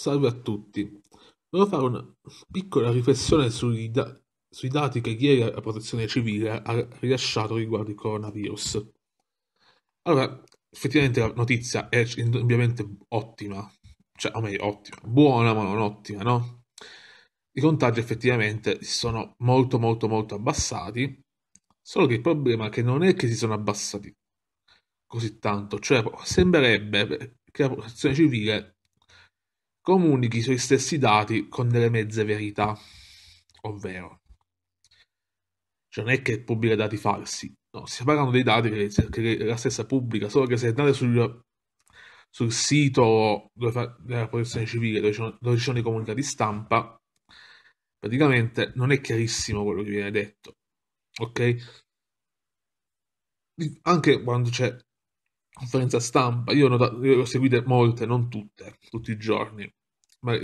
Salve a tutti. Volevo fare una piccola riflessione sui, da- sui, dati che ieri la protezione civile ha rilasciato riguardo il coronavirus. Allora, effettivamente la notizia è indubbiamente ottima, cioè, o meglio, ottima, buona ma non ottima, no? I contagi effettivamente si sono molto molto molto abbassati, solo che il problema è che non è che si sono abbassati così tanto, cioè sembrerebbe che la protezione civile comunichi i suoi stessi dati con delle mezze verità, ovvero cioè non è che pubblica dati falsi, no, si parlano dei dati che, la stessa pubblica, solo che se andate sul, sul sito fa, della protezione civile dove ci, sono, dove ci sono i comunicati stampa, praticamente non è chiarissimo quello che viene detto, ok? Anche quando c'è conferenza stampa, io, notato, ho seguite molte, non tutte, tutti i giorni, ma,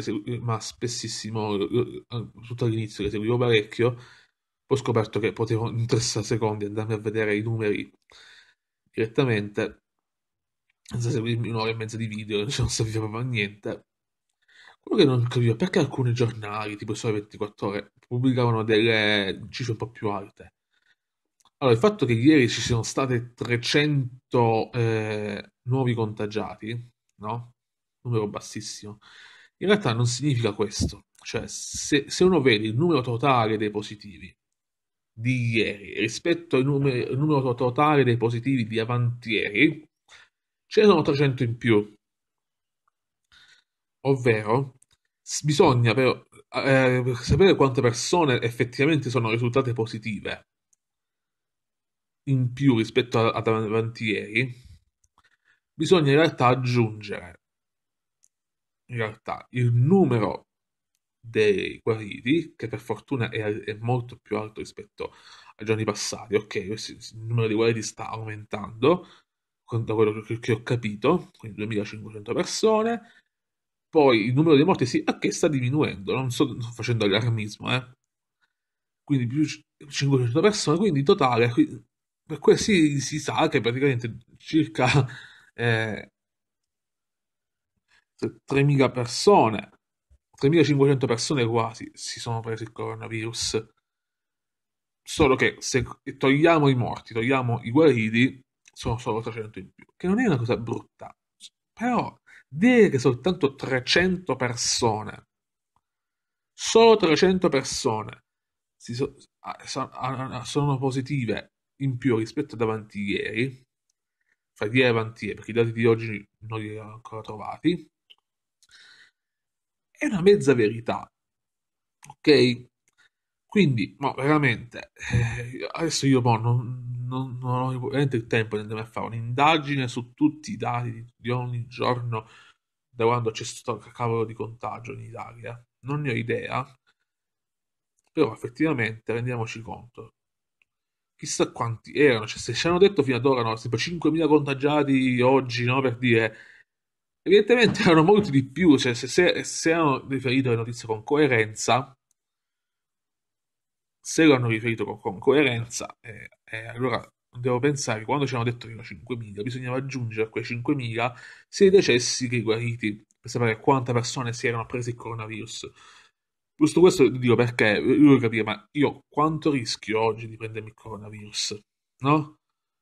ma spessissimo, eh, tutto all'inizio che seguivo parecchio, poi ho scoperto che potevo in 30 secondi andarmi a vedere i numeri direttamente, senza seguirmi un'ora e mezza di video, non serviva proprio a niente. Quello che non capivo è perché alcuni giornali, tipo i sole 24 ore, pubblicavano delle cifre un po' più alte. Allora, il fatto che ieri ci siano state 300 eh, nuovi contagiati, no? Numero bassissimo. In realtà non significa questo. Cioè, se, se uno vede il numero totale dei positivi di ieri rispetto al numero, numero totale dei positivi di avantieri, ce ne sono 300 in più. Ovvero, bisogna però eh, eh, sapere quante persone effettivamente sono risultate positive in più rispetto ad avantieri, bisogna in realtà aggiungere in realtà il numero dei guariti, che per fortuna è, è molto più alto rispetto ai giorni passati, ok, il numero di guariti sta aumentando, da quello che, ho capito, quindi 2500 persone, poi il numero di morti sì, ok, sta diminuendo, non sto, non facendo allarmismo, eh. quindi più 500 persone, quindi in totale per cui si, sa che praticamente circa eh, 3.000 persone, 3.500 persone quasi, si sono prese il coronavirus. Solo che se togliamo i morti, togliamo i guariti, sono solo 300 in più, che non è una cosa brutta. Però dire che soltanto 300 persone, solo 300 persone, sono, ah, ah, ah, sono positive in più rispetto ad avanti ieri, fra ieri e avanti ieri, perché i dati di oggi non li ho ancora trovati, è una mezza verità, ok? Quindi, ma veramente, eh, adesso io boh, non, non, non, ho veramente il tempo di andare a fare un'indagine su tutti i dati di, di ogni giorno da quando c'è stato il cavolo di contagio in Italia. Non ne ho idea, però effettivamente rendiamoci conto chissà quanti erano, cioè se ci hanno detto fino ad ora, no, tipo 5.000 contagiati oggi, no, per dire, evidentemente erano molti di più, cioè se, se, se hanno riferito le notizie con coerenza, se lo hanno riferito con, con coerenza, eh, eh, allora devo pensare, che quando ci hanno detto che erano 5.000, bisognava aggiungere a quei 5.000 sia i decessi che i guariti, per sapere quante persone si erano presi il coronavirus. Giusto questo dico perché eh, io voglio capire, ma io quanto rischio oggi di prendermi il coronavirus? No?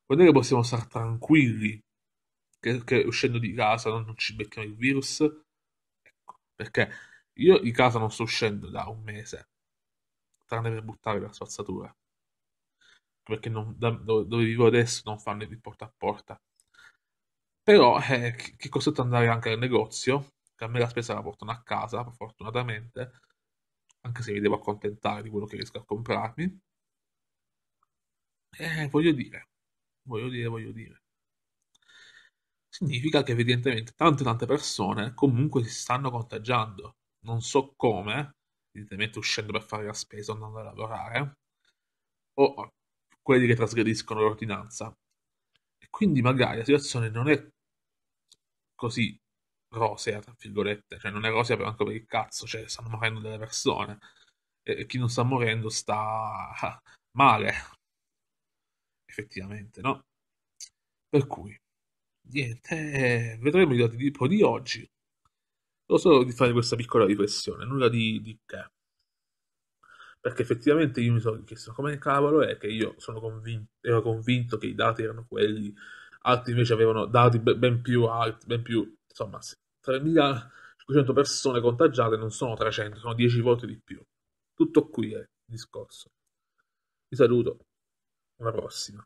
Quando è che possiamo stare tranquilli che, che uscendo di casa non, non ci becchiamo il virus? Ecco, perché io di casa non sto uscendo da un mese, tranne per buttare la spazzatura. Perché non, da, dove, dove, vivo adesso non fanno il porta a porta. Però eh, chi è costretto andare anche al negozio, che a me la spesa la portano a casa, fortunatamente, anche se mi devo accontentare di quello che riesco a comprarmi. E eh, voglio dire, voglio dire, voglio dire. Significa che evidentemente tante tante persone comunque si stanno contagiando. Non so come, evidentemente uscendo per fare la spesa o andando a lavorare, o quelli che trasgrediscono l'ordinanza. E quindi magari la situazione non è così rosea, tra virgolette, cioè non è rosea per anche per il cazzo, cioè stanno morendo delle persone e chi non sta morendo sta ah, male, effettivamente, no? Per cui, niente, eh, vedremo i dati di di oggi. Lo so di fare questa piccola riflessione, nulla di, di che. Perché effettivamente io mi sono chiesto come cavolo è che io sono convinto, ero convinto che i dati erano quelli, altri invece avevano dati ben più alti, ben più, insomma, 3.500 persone contagiate non sono 300, sono 10 volte di più. Tutto qui è il discorso. Vi saluto, alla prossima.